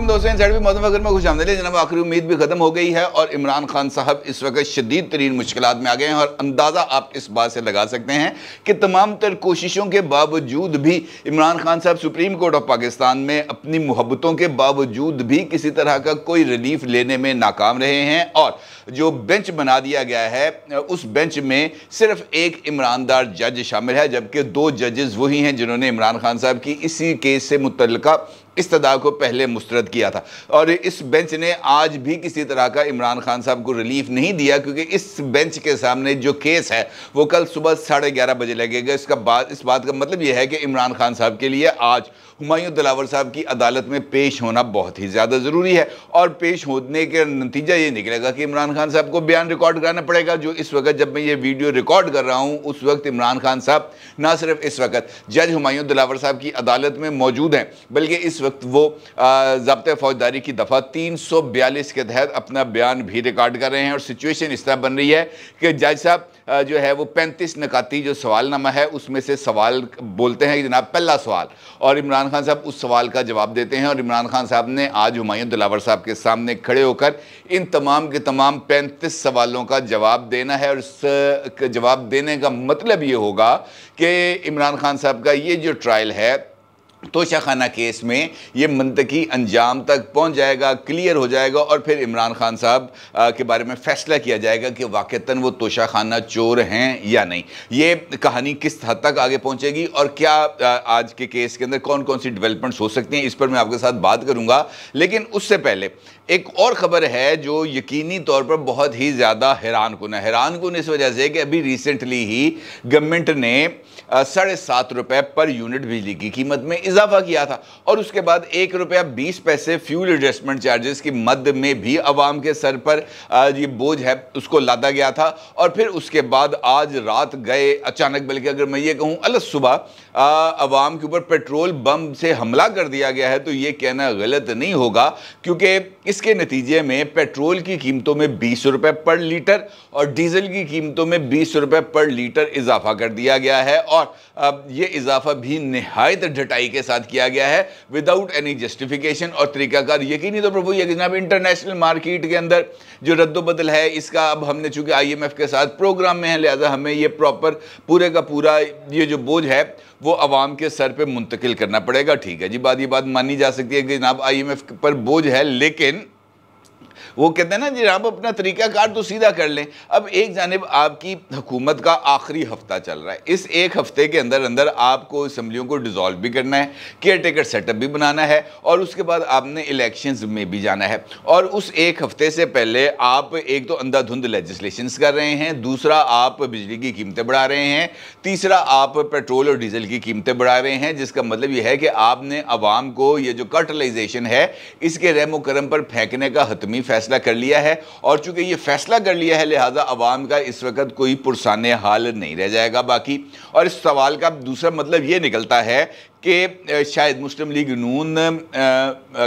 में दोस्तों साइड भी मौसम में खुश आमदे जनाब आखिरी उम्मीद भी खत्म हो गई है और इमरान खान साहब इस वक्त शदीद तरीन मुश्किल में आ गए हैं और अंदाज़ा आप इस बात से लगा सकते हैं कि तमाम तर कोशिशों के बावजूद भी इमरान खान साहब सुप्रीम कोर्ट ऑफ पाकिस्तान में अपनी मोहब्बतों के बावजूद भी किसी तरह का कोई रिलीफ लेने में नाकाम रहे हैं और जो बेंच बना दिया गया है उस बेंच में सिर्फ एक इमरानदार जज शामिल है जबकि दो जजेज वही हैं जिन्होंने इमरान खान साहब की इसी केस से मुतलका इस तदा को पहले मुस्रद किया था और इस बेंच ने आज भी किसी तरह का इमरान खान साहब को रिलीफ नहीं दिया क्योंकि इस बेंच के सामने जो केस है वो कल सुबह साढ़े ग्यारह बजे लगेगा इसका बात इस बात का मतलब यह है कि इमरान खान साहब के लिए आज हमायूं दिलावर साहब की अदालत में पेश होना बहुत ही ज़्यादा ज़रूरी है और पेश होने का नतीजा ये निकलेगा कि इमरान खान साहब को बयान रिकॉर्ड कराना पड़ेगा जो इस वक्त जब मैं ये वीडियो रिकॉर्ड कर रहा हूँ उस वक्त इमरान खान साहब ना सिर्फ इस वक्त जज हमायूं दिलावर साहब की अदालत में मौजूद हैं बल्कि इस वक्त वो जबत फौजदारी की दफ़ा तीन के तहत अपना बयान भी रिकॉर्ड कर रहे हैं और सिचुएशन इस तरह बन रही है कि जज साहब जो है वो पैंतीस नकाती जो सवालनामा है उसमें से सवाल बोलते हैं जनाब पहला सवाल और इमरान खान साहब उस सवाल का जवाब देते हैं और इमरान खान साहब ने आज हमायूं दिलावर साहब के सामने खड़े होकर इन तमाम के तमाम पैंतीस सवालों का जवाब देना है और इस जवाब देने का मतलब ये होगा कि इमरान खान साहब का ये जो ट्रायल है तोशाखाना केस में ये मनतकी अंजाम तक पहुंच जाएगा क्लियर हो जाएगा और फिर इमरान खान साहब के बारे में फ़ैसला किया जाएगा कि वाक़ता वो तोशाखाना चोर हैं या नहीं ये कहानी किस हद तक आगे पहुंचेगी और क्या आज के केस के अंदर कौन कौन सी डेवलपमेंट्स हो सकती हैं इस पर मैं आपके साथ बात करूंगा लेकिन उससे पहले एक और ख़बर है जो यकीनी तौर पर बहुत ही ज़्यादा हैरान कन है हैरान कन इस वजह से कि अभी रिसेंटली ही गवर्नमेंट ने साढ़े सात रुपये पर यूनिट बिजली की कीमत में इजाफा किया था और उसके बाद एक रुपया बीस पैसे फ्यूल एडजस्टमेंट चार्जेस की मद में भी आवाम के सर पर ये बोझ है उसको लादा गया था और फिर उसके बाद आज रात गए अचानक बल्कि अगर मैं ये कहूँ अलग सुबह आवाम के ऊपर पेट्रोल बम से हमला कर दिया गया है तो ये कहना गलत नहीं होगा क्योंकि इसके नतीजे में पेट्रोल की कीमतों में बीस रुपये पर लीटर और डीजल की कीमतों में बीस रुपये पर लीटर इजाफा कर दिया गया है और अब ये इजाफा भी नहायत ढटाई के साथ किया गया है विदाउट एनी जस्टिफिकेशन और तरीकाकार यकीन तो प्रभु ये जनाब इंटरनेशनल मार्केट के अंदर जो रद्दबदल है इसका अब हमने चूँकि आई एम एफ के साथ प्रोग्राम में है लिहाजा हमें ये प्रॉपर पूरे का पूरा ये जो बोझ है वो आवाम के सर पर मुंतकिल करना पड़ेगा ठीक है जी बात ये बात मानी जा सकती है कि जनाब आई एम एफ पर बोझ है लेकिन वो कहते हैं ना जी आप अपना तरीक़ाकार तो सीधा कर लें अब एक जानब आपकी हुकूमत का आखिरी हफ्ता चल रहा है इस एक हफ्ते के अंदर अंदर आपको असम्बलियों को डिज़ोल्व भी करना है केयर टेकर सेटअप भी बनाना है और उसके बाद आपने इलेक्शन में भी जाना है और उस एक हफ्ते से पहले आप एक तो अंधाधुंध लेजिस्लेशन कर रहे हैं दूसरा आप बिजली की कीमतें बढ़ा रहे हैं तीसरा आप पेट्रोल और डीजल की कीमतें बढ़ा रहे हैं जिसका मतलब यह है कि आपने आवाम को यह जो कर्टलाइजेशन है इसके रेमोक्रम पर फेंकने का हतमी फैसला फैसला कर लिया है और चूंकि ये फैसला कर लिया है लिहाजा आवाम का इस वक्त कोई पुरसान हाल नहीं रह जाएगा बाकी और इस सवाल का दूसरा मतलब ये निकलता है कि शायद मुस्लिम लीग नून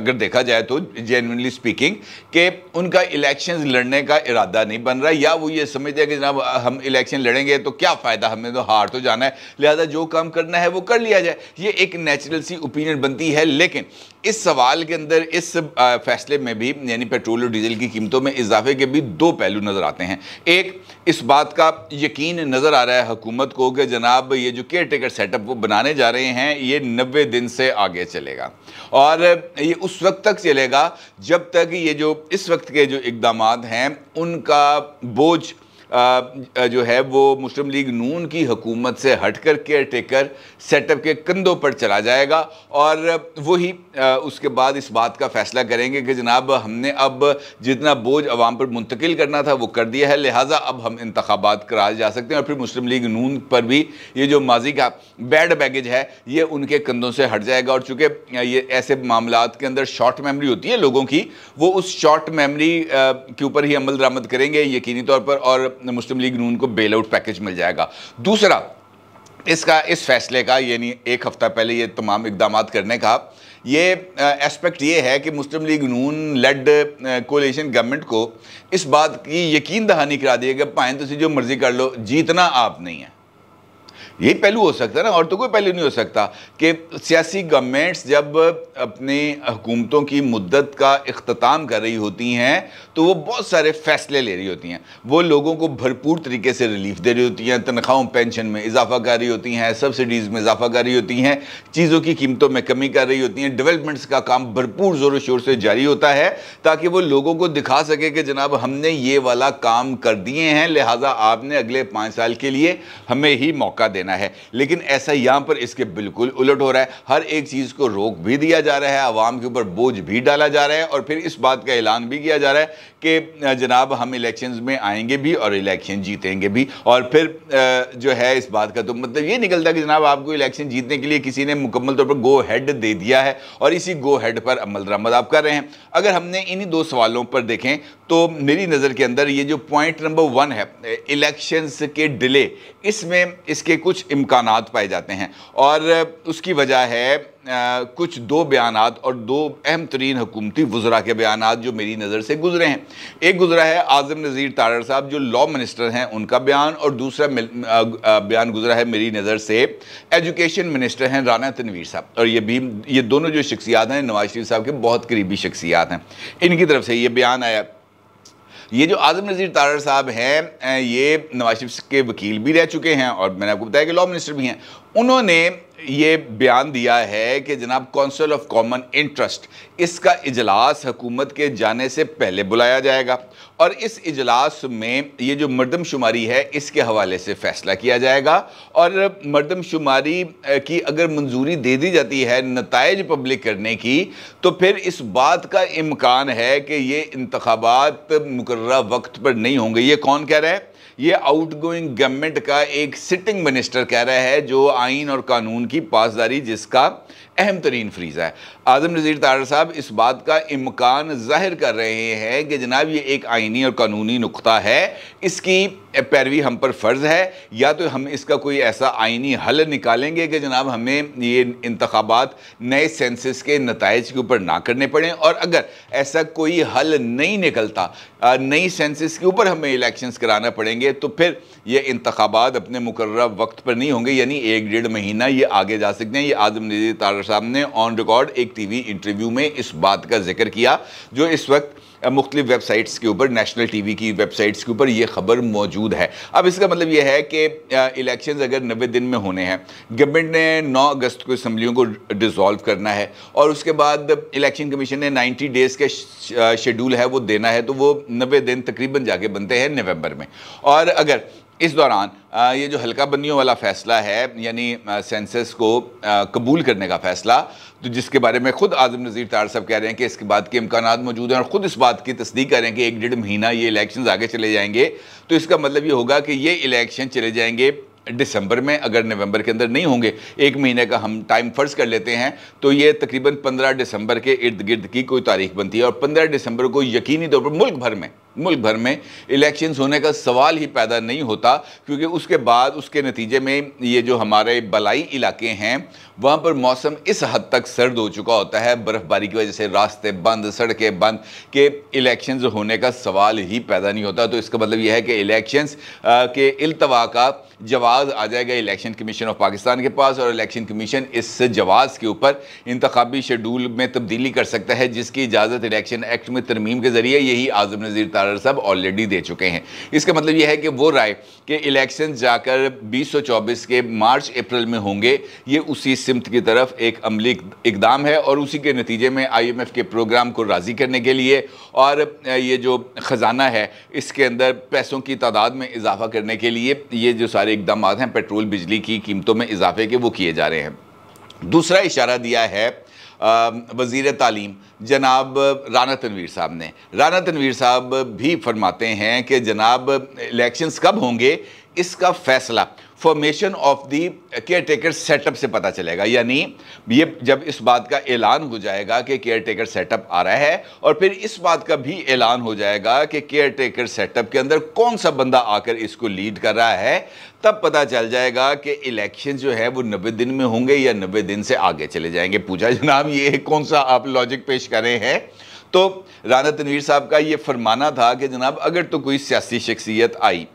अगर देखा जाए तो जेनवनली स्पीकिंग कि उनका इलेक्शन लड़ने का इरादा नहीं बन रहा या वो ये समझते हैं कि जनाब हम इलेक्शन लड़ेंगे तो क्या फ़ायदा हमें तो हार तो जाना है लिहाजा जो काम करना है वो कर लिया जाए ये एक नेचुरल सी ओपिनियन बनती है लेकिन इस सवाल के अंदर इस फैसले में भी यानी पेट्रोल और डीजल की कीमतों में इजाफे के भी दो पहलू नज़र आते हैं एक इस बात का यकीन नज़र आ रहा है हुकूमत को कि जनाब ये जो केयर टेकर सेटअप वो बनाने जा रहे हैं ये नबे दिन से आगे चलेगा और ये उस वक्त तक चलेगा जब तक ये जो इस वक्त के जो इकदाम हैं उनका बोझ जो है वो मुस्लिम लीग नून की हकूमत से हट कर केयर टेकर सेटअप के कंधों पर चला जाएगा और वही उसके बाद इस बात का फैसला करेंगे कि जनाब हमने अब जितना बोझ अवाम पर मुंतकिल करना था वो कर दिया है लिहाजा अब हम इंतबात कराए जा सकते हैं और फिर मुस्लिम लीग नून पर भी ये जो माजी का बैड बैगेज है ये उनके कंधों से हट जाएगा और चूँकि ये ऐसे मामला के अंदर शॉर्ट मेमरी होती है लोगों की वो उस शॉर्ट मेमरी के ऊपर ही अमल दरामद करेंगे यकीनी तौर पर और मुस्लिम लीग नून को बेल आउट पैकेज मिल जाएगा दूसरा इसका इस फैसले का यानी एक हफ़्ता पहले ये तमाम इकदाम करने का ये एस्पेक्ट ये है कि Muslim League Noon led coalition government को इस बात की यकीन दहानी करा दी है कि भाएँ तो जो मर्ज़ी कर लो जीतना आप नहीं है यही पहलू हो सकता है ना और तो कोई पहलू नहीं हो सकता कि सियासी गवर्नमेंट्स जब अपने हुकूमतों की मुद्दत का अख्ताम कर रही होती हैं तो वो बहुत सारे फैसले ले रही होती हैं वो लोगों को भरपूर तरीके से रिलीफ दे रही होती हैं तनख्वाहों पेंशन में इजाफा कर रही होती हैं सब्सिडीज़ में इजाफा कर रही होती हैं चीज़ों की कीमतों में कमी कर रही होती हैं डेवलपमेंट्स का काम भरपूर ज़ोर शोर से जारी होता है ताकि वो लोगों को दिखा सके कि जनाब हमने ये वाला काम कर दिए हैं लिहाजा आपने अगले पाँच साल के लिए हमें ही मौका देना करना है लेकिन ऐसा यहाँ पर इसके बिल्कुल उलट हो रहा है हर एक चीज़ को रोक भी दिया जा रहा है आवाम के ऊपर बोझ भी डाला जा रहा है और फिर इस बात का ऐलान भी किया जा रहा है कि जनाब हम इलेक्शन में आएंगे भी और इलेक्शन जीतेंगे भी और फिर जो है इस बात का तो मतलब ये निकलता कि जनाब आपको इलेक्शन जीतने के लिए किसी ने मुकम्मल तौर पर गो हेड दे दिया है और इसी गो हेड पर अमल दरामद आप कर रहे हैं अगर हमने इन्हीं दो सवालों पर देखें तो मेरी नज़र के अंदर ये जो पॉइंट नंबर वन है इलेक्शंस के डिले इसमें इसके कुछ कुछ इम्कान पाए जाते हैं और उसकी वजह है आ, कुछ दो बयान और दो अहम तरीन हुकूमती वज़रा के बयान जो मेरी नज़र से गुजरे हैं एक गुजरा है आज़म नज़ीर तारड़ साहब जो लॉ मिनिस्टर हैं उनका बयान और दूसरा बयान गुजरा है मेरी नज़र से एजुकेशन मिनिस्टर हैं राना तनवीर साहब और ये भी ये दोनों जो शख्सियात हैं नवाज शरीफ साहब के बहुत करीबी शख्सियात हैं इनकी तरफ से ये बयान आया ये जो आजम नज़ीर तारर साहब हैं ये नवाज शरीफ के वकील भी रह चुके हैं और मैंने आपको बताया कि लॉ मिनिस्टर भी हैं उन्होंने ये बयान दिया है कि जनाब कौंसिल ऑफ कॉमन इंटरेस्ट इसका इजलास हुकूमत के जाने से पहले बुलाया जाएगा और इस इजलास में ये जो मरदमशुमारी है इसके हवाले से फ़ैसला किया जाएगा और मरदमशुमारी की अगर मंजूरी दे दी जाती है नतज पब्लिक करने की तो फिर इस बात का इम्कान है कि ये इंतबात मुकर वक्त पर नहीं होंगे ये कौन कह रहे हैं ये आउटगोइंग गवर्नमेंट का एक सिटिंग मिनिस्टर कह रहा है जो आइन और कानून की पासदारी जिसका अहम तरीन फ्रीजा है आज़म नज़ीर तार साहब इस बात का इम्कान ज़ाहिर कर रहे हैं कि जनाब ये एक आइनी और कानूनी नुकता है इसकी पैरवी हम पर फ़र्ज़ है या तो हम इसका कोई ऐसा आइनी हल निकालेंगे कि जनाब हमें ये इंतबात नए सेंसस के नतज के ऊपर ना करने पड़ें और अगर ऐसा कोई हल नहीं निकलता नई सेंसिस के ऊपर हमें इलेक्शन कराना पड़ेंगे तो फिर ये इंतबात अपने मुकर वक्त पर नहीं होंगे यानी एक डेढ़ महीना ये आगे जा सकते हैं ये आज़म नज़ीर तार साहब ने ऑन रिकॉर्ड एक एक टीवी इंटरव्यू में इस बात का जिक्र किया जो इस वक्त मुख्तलिफ वेबसाइट्स के ऊपर नेशनल टीवी की वेबसाइट्स के ऊपर ये खबर मौजूद है अब इसका मतलब यह है कि इलेक्शन अगर नबे दिन में होने हैं गवर्नमेंट ने नौ अगस्त को असम्बलियों को डिसॉल्व करना है और उसके बाद इलेक्शन कमीशन ने नाइन्टी डेज़ के शेड्यूल है वो देना है तो वो नबे दिन तकरीबन जाके बनते हैं नवंबर में और अगर इस दौरान ये जो हल्का बंदियों वाला फ़ैसला है यानी सेंसस को कबूल करने का फ़ैसला तो जिसके बारे में ख़ुद आज़म नज़ीर तार साहब कह रहे हैं कि इसके बाद के इम्कान मौजूद हैं और ख़ुद इस बात की तस्दीक कर रहे हैं कि एक डेढ़ महीना ये इलेक्शन आगे चले जाएँगे तो इसका मतलब ये होगा कि ये इलेक्शन चले जाएँगे दिसंबर में अगर नवंबर के अंदर नहीं होंगे एक महीने का हम टाइम फ़र्ज़ कर लेते हैं तो ये तकरीबन 15 दिसंबर के इर्द गिर्द की कोई तारीख बनती है और 15 दिसंबर को यकीनी तौर पर मुल्क भर में मुल्क भर में इलेक्शंस होने का सवाल ही पैदा नहीं होता क्योंकि उसके बाद उसके नतीजे में ये जो हमारे बलाई इलाके हैं वहाँ पर मौसम इस हद तक सर्द हो चुका होता है बर्फ़बारी की वजह से रास्ते बंद सड़कें बंद के इलेक्शंस होने का सवाल ही पैदा नहीं होता तो इसका मतलब यह है कि इलेक्शंस के अल्तवा का जवाब आ जाएगा इलेक्शन कमीशन ऑफ पाकिस्तान के पास और इलेक्शन कमीशन इस जवाज़ के ऊपर इंतबी शेड्यूल में तब्दीली कर सकता है जिसकी इजाज़त इलेक्शन एक्ट में तरमीम के ज़रिए यही आज़म नज़ीर बरार साहब ऑलरेडी दे चुके हैं इसका मतलब यह है कि वो राय कि इलेक्शन जाकर 2024 के मार्च अप्रैल में होंगे ये उसी सिमत की तरफ एक अमली इकदाम है और उसी के नतीजे में आईएमएफ के प्रोग्राम को राज़ी करने के लिए और ये जो ख़जाना है इसके अंदर पैसों की तादाद में इजाफा करने के लिए ये जो सारे इकदाम हैं पेट्रोल बिजली की कीमतों में इजाफे के वो किए जा रहे हैं दूसरा इशारा दिया है वज़ी तालीम जनाब राना तनवीर साहब ने राना तनवीर साहब भी फरमाते हैं कि जनाब इलेक्शंस कब होंगे इसका फ़ैसला formation of the caretaker setup से पता चलेगा यानी ये जब इस बात का ऐलान हो जाएगा कि केयर टेकर सेटअप आ रहा है और फिर इस बात का भी ऐलान हो जाएगा कि केयर टेकर सेटअप के अंदर कौन सा बंदा आकर इसको लीड कर रहा है तब पता चल जाएगा कि इलेक्शन जो है वो नब्बे दिन में होंगे या नब्बे दिन से आगे चले जाएंगे पूछा जनाब ये कौन सा आप लॉजिक पेश करें हैं तो राना तनवीर साहब का ये फरमाना था कि जनाब अगर तो कोई सियासी शख्सियत आई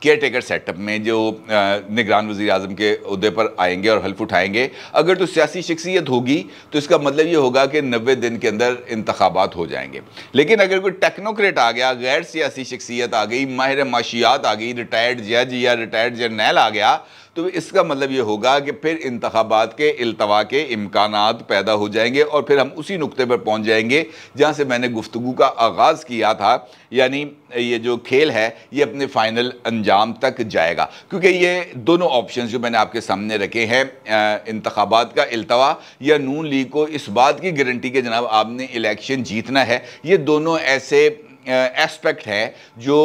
केयर टेकर सेटअप में जो uh, निगरान वजी अजम के अहदे पर आएंगे और हल्फ उठाएंगे अगर तो सियासी शख्सियत होगी तो इसका मतलब ये होगा कि नबे दिन के अंदर इंतबात हो जाएंगे लेकिन अगर कोई टेक्नोक्रेट आ गया गैर सियासी शख्सियत आ गई माहिर माशियात आ गई रिटायर्ड जज या रिटायर्ड जरनेल आ गया तो इसका मतलब ये होगा कि फिर इंतबात के अल्तवा के इम्कान पैदा हो जाएंगे और फिर हम उसी नुकते पर पहुँच जाएंगे जहाँ से मैंने गुफ्तु का आगाज़ किया था यानी ये जो खेल है ये अपने फाइनल अंजाम तक जाएगा क्योंकि ये दोनों ऑप्शन जो मैंने आपके सामने रखे हैं इंतबात का अल्तवा या नून लीग को इस बात की गारंटी के जनाब आपने इलेक्शन जीतना है ये दोनों ऐसे एस्पेक्ट हैं जो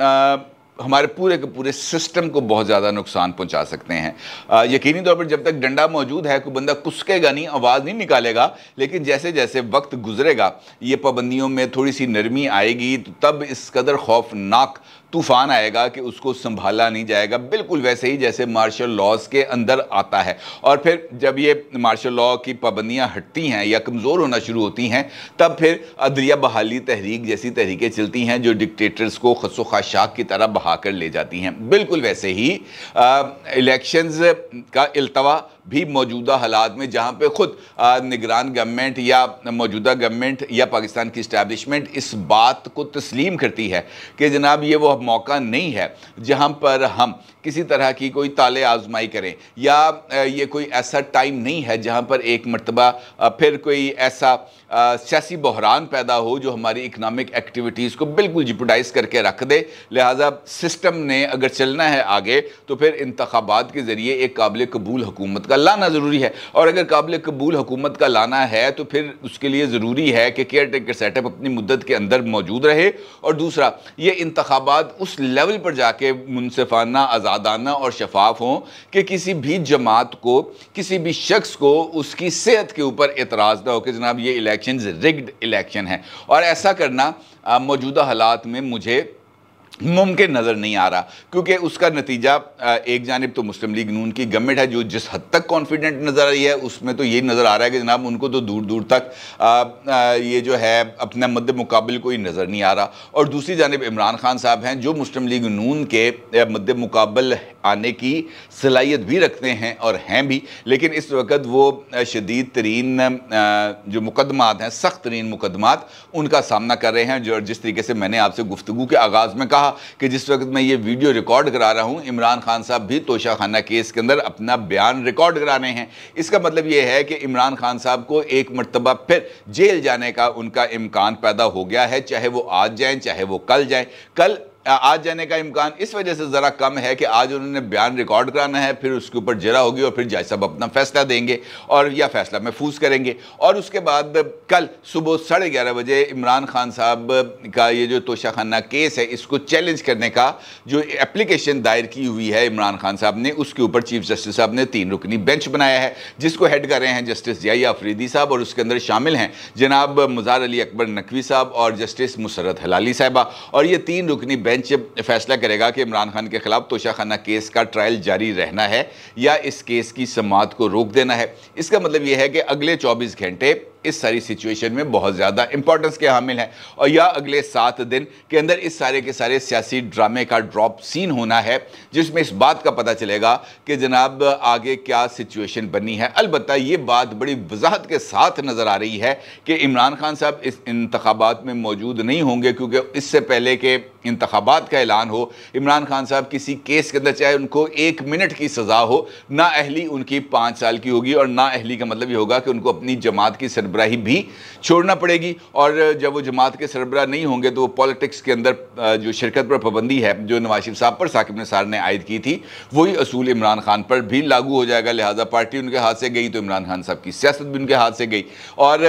आ, हमारे पूरे के पूरे सिस्टम को बहुत ज़्यादा नुकसान पहुंचा सकते हैं यकीनी तौर पर जब तक डंडा मौजूद है कोई बंदा कुसकेगा नहीं आवाज़ नहीं निकालेगा लेकिन जैसे जैसे वक्त गुजरेगा ये पाबंदियों में थोड़ी सी नरमी आएगी तो तब इस कदर खौफनाक तूफान आएगा कि उसको संभाला नहीं जाएगा बिल्कुल वैसे ही जैसे मार्शल लॉज के अंदर आता है और फिर जब ये मार्शल लॉ की पाबंदियाँ हटती हैं या कमज़ोर होना शुरू होती हैं तब फिर अदलिया बहाली तहरीक जैसी तहरीकें चलती हैं जो डिक्टेटर्स को खसो खाशाक की तरह बहा कर ले जाती हैं बिल्कुल वैसे ही इलेक्शंस का अल्तवा भी मौजूदा हालात में जहाँ पर ख़ुद निगरान गवर्नमेंट या मौजूदा गवर्नमेंट या पाकिस्तान की इस्टेबलिशमेंट इस बात को तस्लीम करती है कि जनाब ये वो मौका नहीं है जहाँ पर हम किसी तरह की कोई ताले आजमाई करें या ये कोई ऐसा टाइम नहीं है जहाँ पर एक मरतबा फिर कोई ऐसा सियासी बहरान पैदा हो जो हमारी इकनॉमिक एक्टिविटीज़ को बिल्कुल जिपोडाइज करके रख दे लिहाजा सिस्टम ने अगर चलना है आगे तो फिर इंतबात के ज़रिए एक काबिल कबूल हुकूमत का लाना ज़रूरी है और अगर काबिल कबूल हुकूमत का लाना है तो फिर उसके लिए ज़रूरी है कि केयर टेकर सेटअप अपनी मुद्दत के अंदर मौजूद रहे और दूसरा ये इंतबात उस लेवल पर जाके मुनफाना आज़ादाना और शफाफ हों कि किसी भी जमात को किसी भी शख्स को उसकी सेहत के ऊपर एतराज़ ना हो कि जनाब ये इलेक्शन इलेक्शन रिग्ड इलेक्शन है और ऐसा करना मौजूदा हालात में मुझे मुमकिन नज़र नहीं आ रहा क्योंकि उसका नतीजा एक जानब तो मुस्लिम लीग नून की गवर्नमेंट है जो जिस हद तक कॉन्फिडेंट नज़र आई है उसमें तो ये नज़र आ रहा है कि जनाब उनको तो दूर दूर तक आ, आ, ये जो है अपना मद मुकाबल कोई नज़र नहीं आ रहा और दूसरी जानब इमरान खान साहब हैं जो मुस्लिम लीग नून के मद मुकाबल आने की सलाहियत भी रखते हैं और हैं भी लेकिन इस वक्त वो शदीद तरीन जो मुकदमात हैं सख्त तरीन मुकदमात उनका सामना कर रहे हैं जो जिस तरीके से मैंने आपसे गुफ्तु के आगाज़ में कहा कि जिस वक्त मैं ये वीडियो रिकॉर्ड करा रहा हूँ इमरान खान साहब भी तोशा खाना केस के अंदर अपना बयान रिकॉर्ड करा रहे हैं इसका मतलब ये है कि इमरान खान साहब को एक मरतबा फिर जेल जाने का उनका इम्कान पैदा हो गया है चाहे वो आज जाएँ चाहे वो कल जाएँ कल आज जाने का इम्कान इस वजह से ज़रा कम है कि आज उन्होंने बयान रिकॉर्ड कराना है फिर उसके ऊपर जरा होगी और फिर जज साहब अपना फैसला देंगे और या फैसला महफूज करेंगे और उसके बाद कल सुबह साढ़े ग्यारह बजे इमरान खान साहब का ये जो तोशा खाना केस है इसको चैलेंज करने का जो एप्लीकेशन दायर की हुई है इमरान खान साहब ने उसके ऊपर चीफ जस्टिस साहब ने तीन रुकनी बेंच बनाया है जिसको हेड कर रहे हैं जस्टिस जिया अफरीदी साहब और उसके अंदर शामिल हैं जनाब मज़ार अली अकबर नकवी साहब और जस्टिस मुसरत हलाली साहबा और ये तीन रुकनी बेंच फैसला करेगा कि इमरान खान के खिलाफ तोशाखाना केस का ट्रायल जारी रहना है या इस केस की समात को रोक देना है इसका मतलब यह है कि अगले चौबीस घंटे इस सारी सिचुएशन में बहुत ज़्यादा इंपॉर्टेंस के हामिल हैं और यह अगले सात दिन के अंदर इस सारे के सारे सियासी ड्रामे का ड्रॉप सीन होना है जिसमें इस बात का पता चलेगा कि जनाब आगे क्या सिचुएशन बनी है अलबत्त ये बात बड़ी वजाहत के साथ नज़र आ रही है कि इमरान खान साहब इस इंतबात में मौजूद नहीं होंगे क्योंकि इससे पहले के इंतबात का ऐलान हो इमरान खान साहब किसी केस के अंदर चाहे उनको एक मिनट की सज़ा हो ना अहली उनकी पाँच साल की होगी और ना अहली का मतलब ये होगा कि उनको अपनी जमात की सर सरबराही भी छोड़ना पड़ेगी और जब वो जमात के सरबरा नहीं होंगे तो वो पॉलिटिक्स के अंदर जो शिरकत पर पाबंदी है जो नवाज साहब पर साकिब निसार ने आयद की थी वही असूल इमरान खान पर भी लागू हो जाएगा लिहाजा पार्टी उनके हाथ से गई तो इमरान खान साहब की सियासत भी उनके हाथ से गई और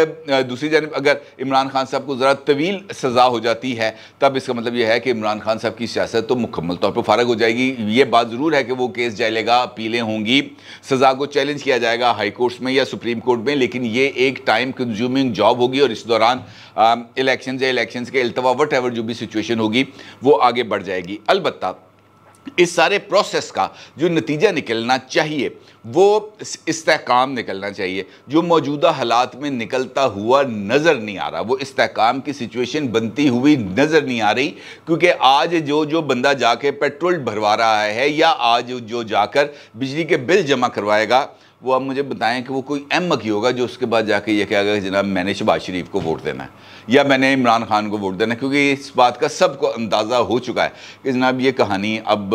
दूसरी जानब अगर इमरान खान साहब को ज़रा तवील सज़ा हो जाती है तब इसका मतलब यह है कि इमरान खान साहब की सियासत तो मुकम्मल तौर पर फारग हो जाएगी ये बात ज़रूर है कि वो केस जलेगा अपीलें होंगी सज़ा को चैलेंज किया जाएगा हाई कोर्ट्स में या सुप्रीम कोर्ट में लेकिन ये एक टाइम टाइम कंज्यूमिंग जॉब होगी और इस दौरान इलेक्शन um, या इलेक्शन के अल्तवा वट एवर जो भी सिचुएशन होगी वो आगे बढ़ जाएगी अलबत्ता इस सारे प्रोसेस का जो नतीजा निकलना चाहिए वो इस्तेकाम निकलना चाहिए जो मौजूदा हालात में निकलता हुआ नज़र नहीं आ रहा वो इस्तेकाम की सिचुएशन बनती हुई नज़र नहीं आ रही क्योंकि आज जो जो बंदा जाके पेट्रोल भरवा रहा है या आज जो जाकर बिजली के बिल जमा करवाएगा वो आप मुझे बताएं कि वो कोई अहम मकी होगा जो उसके बाद जाके ये कहेगा कि जनाब मैंने शबाज शरीफ को वोट देना है या मैंने इमरान खान को वोट देना है क्योंकि इस बात का सबको अंदाज़ा हो चुका है कि जनाब ये कहानी अब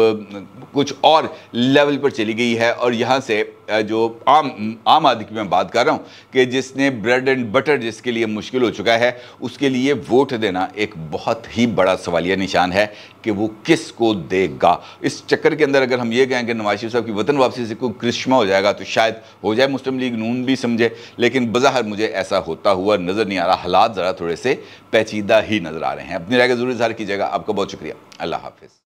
कुछ और लेवल पर चली गई है और यहाँ से जो आम आम आदमी की मैं बात कर रहा हूँ कि जिसने ब्रेड एंड बटर जिसके लिए मुश्किल हो चुका है उसके लिए वोट देना एक बहुत ही बड़ा सवालिया निशान है कि वो किस को देगा इस चक्कर के अंदर अगर हम ये कहें कि नवाज शरीफ साहब की वतन वापसी से कोई क्रिश्मा हो जाएगा तो शायद हो जाए मुस्लिम लीग नून भी समझे लेकिन बज़ाहर मुझे ऐसा होता हुआ नज़र नहीं आ रहा हालात ज़रा थोड़े से पेचीदा ही नज़र आ रहे हैं अपनी राय का जरूर इजहार कीजिएगा आपका बहुत शुक्रिया अल्लाह हाफिज़